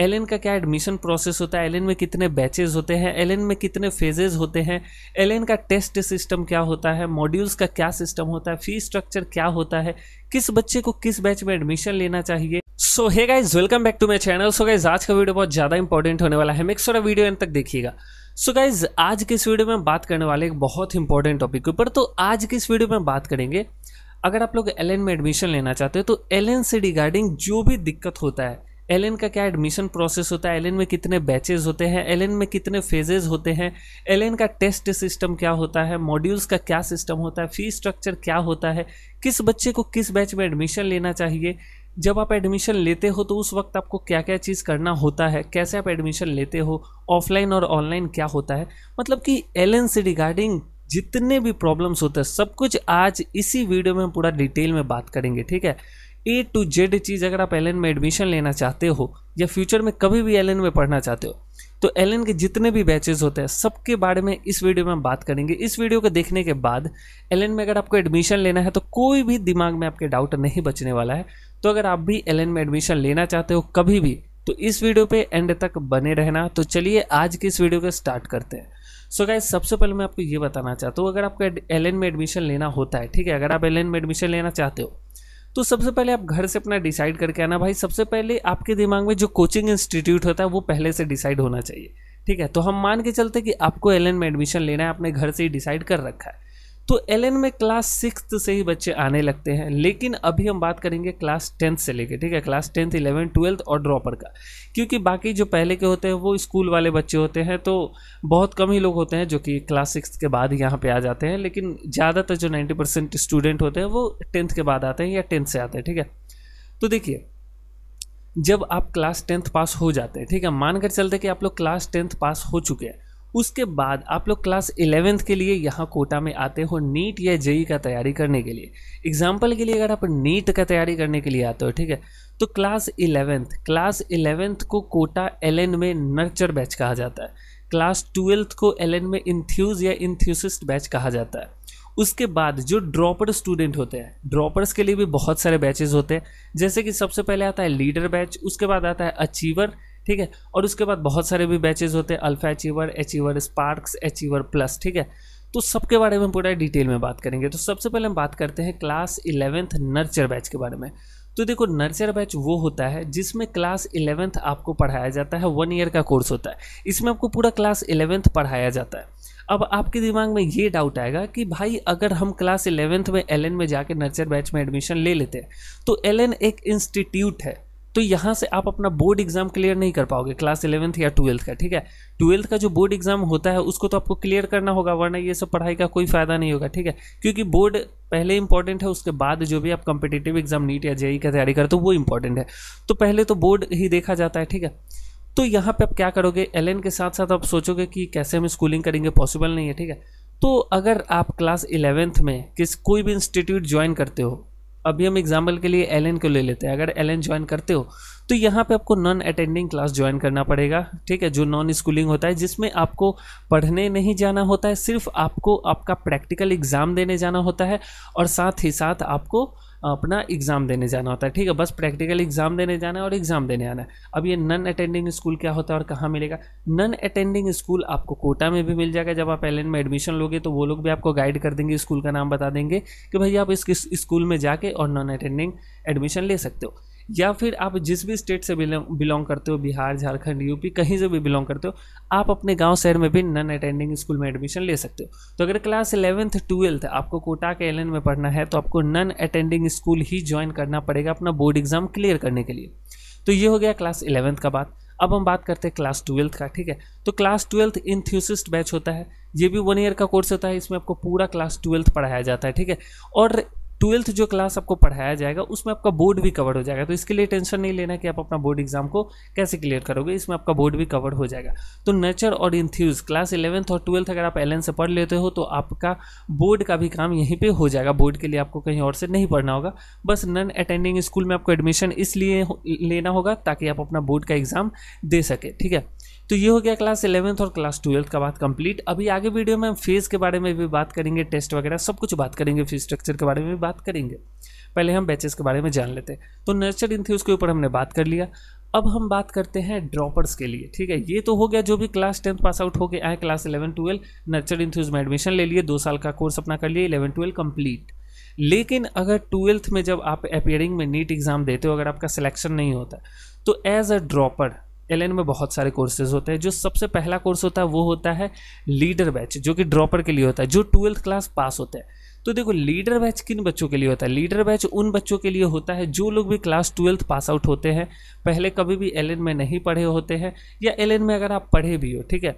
L का क्या admission process होता है एल में कितने बैचेज होते हैं एल में कितने फेजेज होते हैं एल का टेस्ट सिस्टम क्या होता है मॉड्यूल्स का क्या सिस्टम होता है फी स्ट्रक्चर क्या होता है किस बच्चे को किस बैच में एडमिशन लेना चाहिए so hey guys welcome back to my channel so guys आज का वीडियो बहुत ज़्यादा इंपॉर्टेंट होने वाला है मेक सोरा वीडियो एंड तक देखिएगा सो so गाइज आज के इस वीडियो में बात करने वाले एक बहुत इंपॉर्टेंट टॉपिक के ऊपर तो आज के इस वीडियो में बात करेंगे अगर आप लोग एल में एडमिशन लेना चाहते हो तो एल से रिगार्डिंग जो भी दिक्कत होता है एल का क्या एडमिशन प्रोसेस होता है एल में कितने बैचेज होते हैं एल में कितने फेजेज होते हैं एल का टेस्ट सिस्टम क्या होता है मॉड्यूल्स का क्या सिस्टम होता है फीस स्ट्रक्चर क्या होता है किस बच्चे को किस बैच में एडमिशन लेना चाहिए जब आप एडमिशन लेते हो तो उस वक्त आपको क्या क्या चीज़ करना होता है कैसे आप एडमिशन लेते हो ऑफलाइन और ऑनलाइन क्या होता है मतलब कि एल से रिगार्डिंग जितने भी प्रॉब्लम्स होते हैं सब कुछ आज इसी वीडियो में हम पूरा डिटेल में बात करेंगे ठीक है ए टू जेड चीज़ अगर आप एल में एडमिशन लेना चाहते हो या फ्यूचर में कभी भी एल में पढ़ना चाहते हो तो एल के जितने भी बैचेज होते हैं सबके बारे में इस वीडियो में हम बात करेंगे इस वीडियो को देखने के बाद एल में अगर आपको एडमिशन लेना है तो कोई भी दिमाग में आपके डाउट नहीं बचने वाला है तो अगर आप भी एल में एडमिशन लेना चाहते हो कभी भी तो इस वीडियो पे एंड तक बने रहना तो चलिए आज की इस वीडियो को स्टार्ट करते हैं सो so गाइज सबसे पहले मैं आपको ये बताना चाहता हूँ अगर आपको एल में एडमिशन लेना होता है ठीक है अगर आप एल में एडमिशन लेना चाहते हो तो सबसे पहले आप घर से अपना डिसाइड करके आना भाई सबसे पहले आपके दिमाग में जो कोचिंग इंस्टीट्यूट होता है वो पहले से डिसाइड होना चाहिए ठीक है तो हम मान के चलते कि आपको एल में एडमिशन लेना है आपने घर से ही डिसाइड कर रखा है तो एल में क्लास सिक्स से ही बच्चे आने लगते हैं लेकिन अभी हम बात करेंगे क्लास टेंथ से लेके ठीक है क्लास टेंथ इलेवन ट्वेल्थ और ड्रॉपर का क्योंकि बाकी जो पहले के होते हैं वो स्कूल वाले बच्चे होते हैं तो बहुत कम ही लोग होते हैं जो कि क्लास सिक्स के बाद यहाँ पर आ जाते हैं लेकिन ज़्यादातर जो नाइन्टी स्टूडेंट होते हैं वो टेंथ के बाद आते हैं या टेंथ से आते हैं ठीक है तो देखिए जब आप क्लास टेंथ पास हो जाते हैं ठीक है मानकर चलते कि आप लोग क्लास टेंथ पास हो चुके हैं उसके बाद आप लोग क्लास इलेवेंथ के लिए यहाँ कोटा में आते हो नीट या जेई का तैयारी करने के लिए एग्जाम्पल के लिए अगर आप नीट का तैयारी करने के लिए आते हो ठीक है तो क्लास इलेवेंथ क्लास इलेवेंथ को कोटा एल में नर्चर बैच कहा जाता है क्लास ट्वेल्थ को एल में इंथ्यूज या इंथ्यूसिस्ट बैच कहा जाता है उसके बाद जो ड्रॉपर स्टूडेंट होते हैं ड्रॉपर्स के लिए भी बहुत सारे बैचेज होते हैं जैसे कि सबसे पहले आता है लीडर बैच उसके बाद आता है अचीवर ठीक है और उसके बाद बहुत सारे भी बैचेज होते हैं alpha achiever achiever sparks achiever plus ठीक है तो सबके बारे में पूरा डिटेल में बात करेंगे तो सबसे पहले हम बात करते हैं क्लास इलेवेंथ नर्चर बैच के बारे में तो देखो नर्चर बैच वो होता है जिसमें क्लास इलेवेंथ आपको पढ़ाया जाता है वन ईयर का कोर्स होता है इसमें आपको पूरा क्लास इलेवेंथ पढ़ाया जाता है अब आपके दिमाग में ये डाउट आएगा कि भाई अगर हम क्लास इलेवेंथ में एलएन में जाके नर्चर बैच में एडमिशन ले लेते हैं तो एलएन एक इंस्टीट्यूट है तो यहाँ से आप अपना बोर्ड एग्जाम क्लियर नहीं कर पाओगे क्लास इलेवंथ या ट्वेल्थ का ठीक है ट्वेल्थ का जो बोर्ड एग्जाम होता है उसको तो आपको क्लियर करना होगा वरना ये सब पढ़ाई का कोई फायदा नहीं होगा ठीक है क्योंकि बोर्ड पहले इंपॉर्टेंट है उसके बाद जो भी आप कंपिटेटिव एग्जाम नीट या जेई e e का तैयारी करते हो तो वो इंपॉर्टेंट है तो पहले तो बोर्ड ही देखा जाता है ठीक है तो यहाँ पे आप क्या करोगे एल के साथ साथ आप सोचोगे कि कैसे हम स्कूलिंग करेंगे पॉसिबल नहीं है ठीक है तो अगर आप क्लास इलेवेंथ में किस कोई भी इंस्टीट्यूट ज्वाइन करते हो अभी हम एग्जाम्पल के लिए एल को ले लेते हैं अगर एल ज्वाइन करते हो तो यहाँ पे आपको नॉन अटेंडिंग क्लास ज्वाइन करना पड़ेगा ठीक है जो नॉन स्कूलिंग होता है जिसमें आपको पढ़ने नहीं जाना होता है सिर्फ आपको आपका प्रैक्टिकल एग्ज़ाम देने जाना होता है और साथ ही साथ आपको अपना एग्ज़ाम देने जाना होता है ठीक है बस प्रैक्टिकल एग्ज़ाम देने जाना है और एग्ज़ाम देने आना है अब ये नन अटेंडिंग स्कूल क्या होता है और कहाँ मिलेगा नन अटेंडिंग स्कूल आपको कोटा में भी मिल जाएगा जब आप एल में एडमिशन लोगे तो वो लोग भी आपको गाइड कर देंगे स्कूल का नाम बता देंगे कि भाई आप इस स्कूल में जाके और नॉन अटेंडिंग एडमिशन ले सकते हो या फिर आप जिस भी स्टेट से बिलोंग करते हो बिहार झारखंड यूपी कहीं से भी बिलोंग करते हो आप अपने गांव शहर में भी नॉन अटेंडिंग स्कूल में एडमिशन ले सकते हो तो अगर क्लास इलेवंथ ट्वेल्थ आपको कोटा के एल में पढ़ना है तो आपको नॉन अटेंडिंग स्कूल ही ज्वाइन करना पड़ेगा अपना बोर्ड एग्जाम क्लियर करने के लिए तो ये हो गया क्लास इलेवंथ का बात अब हम बात करते हैं क्लास ट्वेल्थ का ठीक है तो क्लास ट्वेल्थ इंथ्यूसिस्ट बैच होता है ये भी वन ईयर का कोर्स होता है इसमें आपको पूरा क्लास ट्वेल्थ पढ़ाया जाता है ठीक है और ट्वेल्थ जो क्लास आपको पढ़ाया जाएगा उसमें आपका बोर्ड भी कवर हो जाएगा तो इसके लिए टेंशन नहीं लेना कि आप अपना बोर्ड एग्जाम को कैसे क्लियर करोगे इसमें आपका बोर्ड भी कवर हो जाएगा तो नेचर और इंथ्यूज क्लास इलेवंथ और ट्वेल्थ अगर आप एल से पढ़ लेते हो तो आपका बोर्ड का भी काम यहीं पर हो जाएगा बोर्ड के लिए आपको कहीं और से नहीं पढ़ना होगा बस नन अटेंडिंग स्कूल में आपको एडमिशन इसलिए लेना होगा ताकि आप अपना बोर्ड का एग्ज़ाम दे सके ठीक है तो ये हो गया क्लास इलेवंथ और क्लास ट्वेल्थ का बात कंप्लीट अभी आगे वीडियो में हम फेज़ के बारे में भी बात करेंगे टेस्ट वगैरह सब कुछ बात करेंगे फीस स्ट्रक्चर के बारे में भी बात करेंगे पहले हम बैचेस के बारे में जान लेते हैं तो नर्चर इन थी उसके ऊपर हमने बात कर लिया अब हम बात करते हैं ड्रॉपर्स के लिए ठीक है ये तो हो गया जो भी क्लास टेंथ पास आउट हो गए आए class eleven twelve nurture enthuse में एडमिशन ले लिए दो साल का कोर्स अपना कर लिए इलेवन ट्वेल्व कंप्लीट लेकिन अगर ट्वेल्थ में जब आप अपेयरिंग में नीट एग्ज़ाम देते हो अगर आपका सिलेक्शन नहीं होता तो एज अ ड्रॉपर एल में बहुत सारे कोर्सेज होते हैं जो सबसे पहला कोर्स होता है वो होता है लीडर बैच जो कि ड्रॉपर के लिए होता है जो ट्वेल्थ क्लास पास होता है तो देखो लीडर बैच किन बच्चों के लिए होता है लीडर बैच उन बच्चों के लिए होता है जो लोग भी क्लास ट्वेल्थ पास आउट होते हैं पहले कभी भी एल में नहीं पढ़े होते हैं या एल में अगर आप पढ़े भी हो ठीक है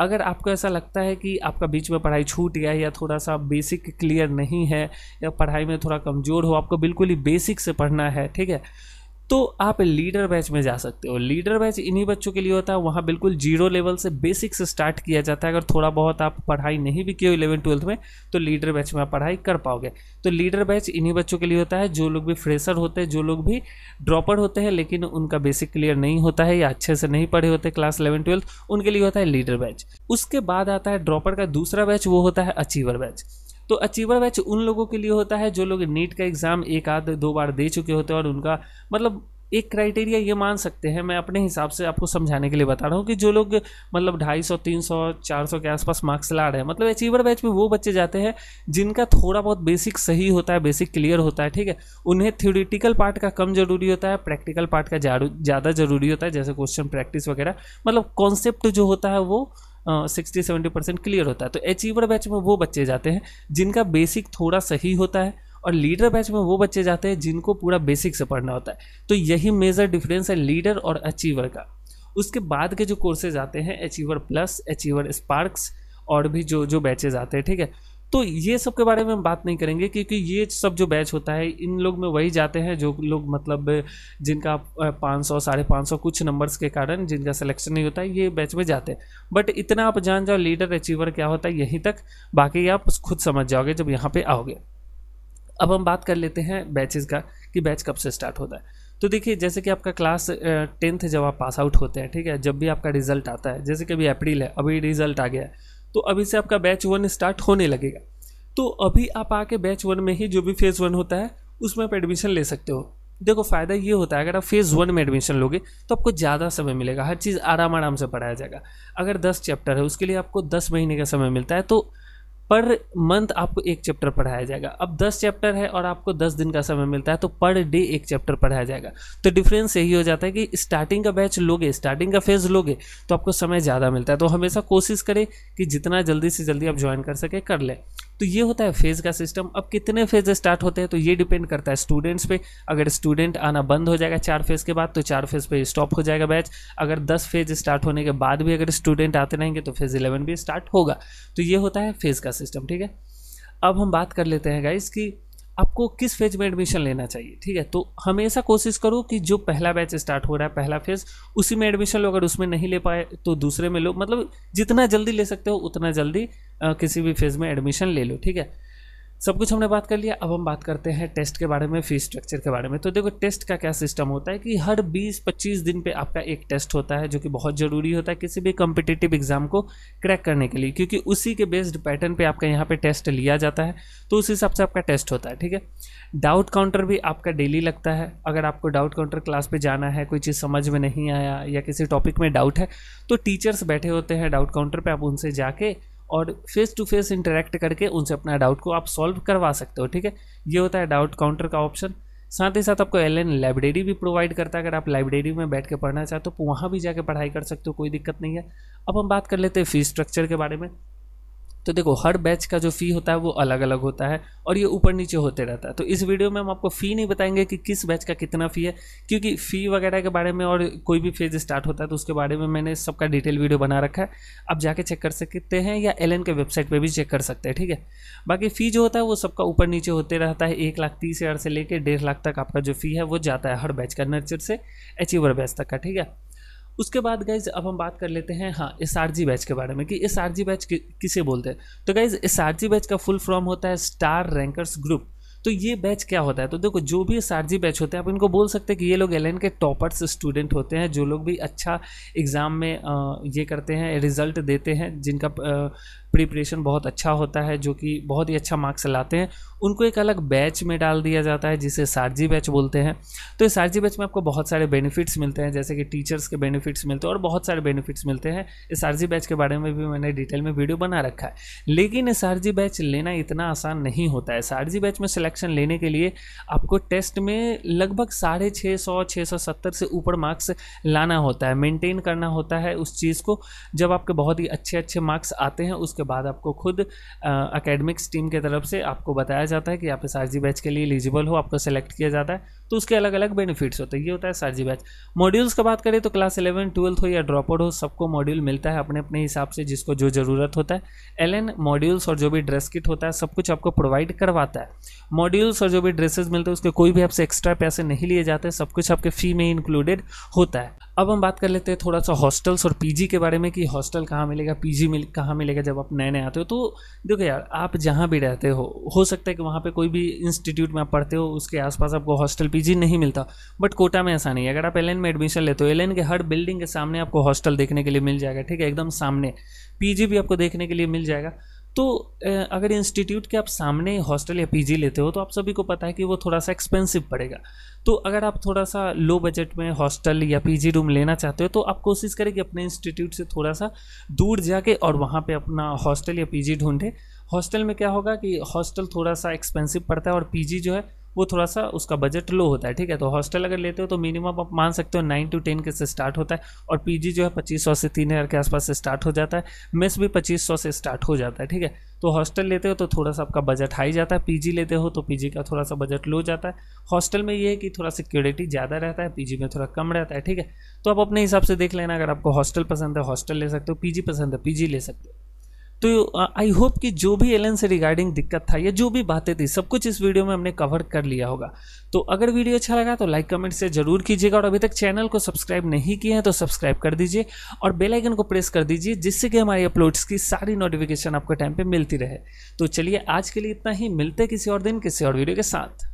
अगर आपको ऐसा लगता है कि आपका बीच में पढ़ाई छूट गया या थोड़ा सा बेसिक क्लियर नहीं है या पढ़ाई में थोड़ा कमज़ोर हो आपको बिल्कुल ही बेसिक से पढ़ना है ठीक है तो आप लीडर बैच में जा सकते हो लीडर बैच इन्हीं बच्चों के लिए होता है वहाँ बिल्कुल जीरो लेवल से बेसिक से स्टार्ट किया जाता है अगर थोड़ा बहुत आप पढ़ाई नहीं भी किए हो इलेवन ट्वेल्थ में तो लीडर बैच में आप पढ़ाई कर पाओगे तो लीडर बैच इन्हीं बच्चों के लिए होता है जो लोग भी फ्रेशर होते हैं जो लोग भी ड्रॉपर होते हैं लेकिन उनका बेसिक क्लियर नहीं होता है या अच्छे से नहीं पढ़े होते क्लास इलेवन ट्वेल्थ उनके लिए होता है लीडर बैच उसके बाद आता है ड्रॉपर का दूसरा बैच वो होता है अचीवर बैच तो अचीवर बैच उन लोगों के लिए होता है जो लोग नीट का एग्ज़ाम एक आध दो बार दे चुके होते हैं और उनका मतलब एक क्राइटेरिया ये मान सकते हैं मैं अपने हिसाब से आपको समझाने के लिए बता रहा हूँ कि जो लोग मतलब ढाई सौ तीन सौ चार सौ के आसपास मार्क्स ला रहे हैं मतलब अचीवर बैच में वो बच्चे जाते हैं जिनका थोड़ा बहुत बेसिक सही होता है बेसिक क्लियर होता है ठीक है उन्हें थ्योरेटिकल पार्ट का कम ज़रूरी होता है प्रैक्टिकल पार्ट का ज़्यादा ज़रूरी होता है जैसे क्वेश्चन प्रैक्टिस वगैरह मतलब कॉन्सेप्ट जो होता है वो सिक्सटी सेवेंटी परसेंट क्लियर होता है तो अचीवर बैच में वो बच्चे जाते हैं जिनका बेसिक थोड़ा सही होता है और लीडर बैच में वो बच्चे जाते हैं जिनको पूरा बेसिक से पढ़ना होता है तो यही मेजर डिफरेंस है लीडर और अचीवर का उसके बाद के जो कोर्सेज आते हैं अचीवर प्लस अचीवर स्पार्क्स और भी जो जो बैचेज आते हैं ठीक है तो ये सब के बारे में हम बात नहीं करेंगे क्योंकि ये सब जो बैच होता है इन लोग में वही जाते हैं जो लोग मतलब जिनका पाँच सौ साढ़े पाँच सौ कुछ नंबर्स के कारण जिनका सिलेक्शन नहीं होता है ये बैच में जाते हैं बट इतना आप जान जाओ लीडर अचीवर क्या होता है यहीं तक बाकी आप खुद समझ जाओगे जब यहाँ पर आओगे अब हम बात कर लेते हैं बैचेज़ का कि बैच कब से स्टार्ट होता है तो देखिए जैसे कि आपका क्लास टेंथ जब आप पास आउट होते हैं ठीक है जब भी आपका रिजल्ट आता है जैसे कि अभी अप्रैल है अभी रिजल्ट आ गया है तो अभी से आपका बैच वन स्टार्ट होने लगेगा तो अभी आप आके बैच वन में ही जो भी फेज़ वन होता है उसमें आप एडमिशन ले सकते हो देखो फ़ायदा ये होता है अगर आप फेज़ वन में एडमिशन लोगे तो आपको ज़्यादा समय मिलेगा हर चीज़ आराम आराम से पढ़ाया जाएगा अगर दस चैप्टर है उसके लिए आपको दस महीने का समय मिलता है तो पर मंथ आपको एक चैप्टर पढ़ाया जाएगा अब दस चैप्टर है और आपको दस दिन का समय मिलता है तो पर डे एक चैप्टर पढ़ाया जाएगा तो डिफरेंस यही हो जाता है कि स्टार्टिंग का बैच लोगे स्टार्टिंग का फेज लोगे तो आपको समय ज़्यादा मिलता है तो हमेशा कोशिश करें कि जितना जल्दी से जल्दी आप ज्वाइन कर सके कर लें तो ये होता है फेज़ का सिस्टम अब कितने फेज स्टार्ट होते हैं तो ये डिपेंड करता है स्टूडेंट्स पे अगर स्टूडेंट आना बंद हो जाएगा चार फेज़ के बाद तो चार फेज़ पे स्टॉप हो जाएगा बैच अगर दस फेज स्टार्ट होने के बाद भी अगर स्टूडेंट आते रहेंगे तो फेज़ इलेवन भी स्टार्ट होगा तो ये होता है फेज़ का सिस्टम ठीक है अब हम बात कर लेते हैं गाइज की आपको किस फेज में एडमिशन लेना चाहिए ठीक है तो हमेशा कोशिश करो कि जो पहला बैच स्टार्ट हो रहा है पहला फेज उसी में एडमिशन लो अगर उसमें नहीं ले पाए तो दूसरे में लो मतलब जितना जल्दी ले सकते हो उतना जल्दी आ, किसी भी फेज में एडमिशन ले लो ठीक है सब कुछ हमने बात कर लिया अब हम बात करते हैं टेस्ट के बारे में फीस स्ट्रक्चर के बारे में तो देखो टेस्ट का क्या सिस्टम होता है कि हर 20-25 दिन पे आपका एक टेस्ट होता है जो कि बहुत ज़रूरी होता है किसी भी कम्पिटेटिव एग्जाम को क्रैक करने के लिए क्योंकि उसी के बेस्ड पैटर्न पे आपका यहाँ पे टेस्ट लिया जाता है तो उस हिसाब से आपका टेस्ट होता है ठीक है डाउट काउंटर भी आपका डेली लगता है अगर आपको डाउट काउंटर क्लास पर जाना है कोई चीज़ समझ में नहीं आया या किसी टॉपिक में डाउट है तो टीचर्स बैठे होते हैं डाउट काउंटर पर आप उनसे जाके और फेस टू फेस इंटरेक्ट करके उनसे अपना डाउट को आप सॉल्व करवा सकते हो ठीक है ये होता है डाउट काउंटर का ऑप्शन साथ ही साथ आपको एल एन लाइब्रेरी भी प्रोवाइड करता है अगर आप लाइब्रेरी में बैठ के पढ़ना चाहते हो तो वहाँ भी जाके पढ़ाई कर सकते हो कोई दिक्कत नहीं है अब हम बात कर लेते हैं फीस स्ट्रक्चर के बारे में तो देखो हर बैच का जो फ़ी होता है वो अलग अलग होता है और ये ऊपर नीचे होते रहता है तो इस वीडियो में हम आपको फ़ी नहीं बताएंगे कि किस बैच का कितना फ़ी है क्योंकि फ़ी वगैरह के बारे में और कोई भी फेज स्टार्ट होता है तो उसके बारे में मैंने सबका डिटेल वीडियो बना रखा है आप जाके चेक कर सकते हैं या एल के वेबसाइट पर भी चेक कर सकते हैं ठीक है बाकी फ़ी जो होता है वो सबका ऊपर नीचे होते रहता है एक लाख तीस हज़ार से लेकर डेढ़ लाख तक आपका जो फ़ी है वो जाता है हर बैच का नर्चर से अचीवर बैच तक का ठीक है उसके बाद गाइज अब हम बात कर लेते हैं हाँ एस आर जी बैच के बारे में कि एस आर जी बैच कि, किसे बोलते हैं तो guys S R G batch का फुल फॉर्म होता है स्टार रैंकर्स ग्रुप तो ये बैच क्या होता है तो देखो जो भी सारजी बैच होते हैं आप इनको बोल सकते हैं कि ये लोग एल के टॉपर्स स्टूडेंट होते हैं जो लोग भी अच्छा एग्ज़ाम में ये करते हैं रिज़ल्ट देते हैं जिनका प्रिपरेशन बहुत अच्छा होता है जो कि बहुत ही अच्छा मार्क्स लाते हैं उनको एक अलग बैच में डाल दिया जाता है जिसे सारजी बैच बोलते हैं तो इस सारजी बैच में आपको बहुत सारे बेनिफिट्स मिलते हैं जैसे कि टीचर्स के बेनिफिट्स मिलते हैं और बहुत सारे बेनिफिट्स मिलते हैं इस सारजी बैच के बारे में भी मैंने डिटेल में वीडियो बना रखा है लेकिन इस सारजी बैच लेना इतना आसान नहीं होता है सारजी बैच में सिलेक्शन लेने के लिए आपको टेस्ट में लगभग साढ़े छः सौ छः सौ सत्तर से ऊपर मार्क्स लाना होता है मेंटेन करना होता है उस चीज़ को जब आपके बहुत ही अच्छे अच्छे मार्क्स आते हैं उसके बाद आपको खुद अकेडमिक्स टीम की तरफ से आपको बताया जाता है कि आप इस आर बैच के लिए एलिजिबल हो आपको सेलेक्ट किया जाता है तो उसके अलग अलग बेनिफिट्स होते हैं ये होता है सर जी बैच मॉड्यूल्स का बात करें तो क्लास इलेवन ट्वेल्थ हो या ड्रॉप आउट हो सबको मॉड्यूल मिलता है अपने अपने हिसाब से जिसको जो ज़रूरत होता है एल एन मॉड्यूल्स और जो भी ड्रेस किट होता है सब कुछ आपको प्रोवाइड करवाता है मॉड्यूल्स और जो भी ड्रेसेज मिलते हैं उसके कोई भी आपसे एक्स्ट्रा पैसे नहीं लिए जाते सब कुछ आपके फ़ी में इंक्लूडेड होता है अब हम बात कर लेते हैं थोड़ा सा हॉस्टल्स और पीजी के बारे में कि हॉस्टल कहाँ मिलेगा पीजी मिल कहाँ मिलेगा जब आप नए नए आते हो तो देखो यार आप जहाँ भी रहते हो हो सकता है कि वहाँ पे कोई भी इंस्टीट्यूट में आप पढ़ते हो उसके आसपास आपको हॉस्टल पीजी नहीं मिलता बट कोटा में ऐसा नहीं है अगर आप एल में एडमिशन लेते हो एल के हर बिल्डिंग के सामने आपको हॉस्टल देखने के लिए मिल जाएगा ठीक है एकदम सामने पी भी आपको देखने के लिए मिल जाएगा तो अगर इंस्टीट्यूट के आप सामने हॉस्टल या पीजी लेते हो तो आप सभी को पता है कि वो थोड़ा सा एक्सपेंसिव पड़ेगा तो अगर आप थोड़ा सा लो बजट में हॉस्टल या पीजी रूम लेना चाहते हो तो आप कोशिश करें कि अपने इंस्टीट्यूट से थोड़ा सा दूर जाके और वहाँ पे अपना हॉस्टल या पीजी ढूंढें हॉस्टल में क्या होगा कि हॉस्टल थोड़ा सा एक्सपेंसिव पड़ता है और पीजी जो है वो थोड़ा सा उसका बजट लो होता है ठीक है तो हॉस्टल अगर लेते हो तो मिनिमम आप मान सकते हो नाइन टू टेन के से स्टार्ट होता है और पीजी जो है पच्चीस सौ से तीन हज़ार के आसपास से स्टार्ट हो जाता है मेस भी पच्चीस सौ से स्टार्ट हो जाता है ठीक है तो हॉस्टल लेते हो तो थोड़ा सा आपका बजट हाई जाता है पीजी लेते हो तो पीजी का थोड़ा सा बजट लो जाता है हॉस्टल में ये है कि थोड़ा सिक्योरिटी ज़्यादा रहता है पीजी में थोड़ा कम रहता है ठीक है तो आप अपने हिसाब से देख लेना अगर आपको हॉस्टल पसंद है हॉस्टल ले सकते हो पीजी पसंद है पीजी ले सकते हो तो आई uh, होप कि जो भी एलन से रिगार्डिंग दिक्कत था या जो भी बातें थी सब कुछ इस वीडियो में हमने कवर कर लिया होगा तो अगर वीडियो अच्छा लगा तो लाइक कमेंट से जरूर कीजिएगा और अभी तक चैनल को सब्सक्राइब नहीं किया है तो सब्सक्राइब कर दीजिए और बेल आइकन को प्रेस कर दीजिए जिससे कि हमारी अपलोड्स की सारी नोटिफिकेशन आपको टाइम पर मिलती रहे तो चलिए आज के लिए इतना ही मिलते किसी और दिन किसी और वीडियो के साथ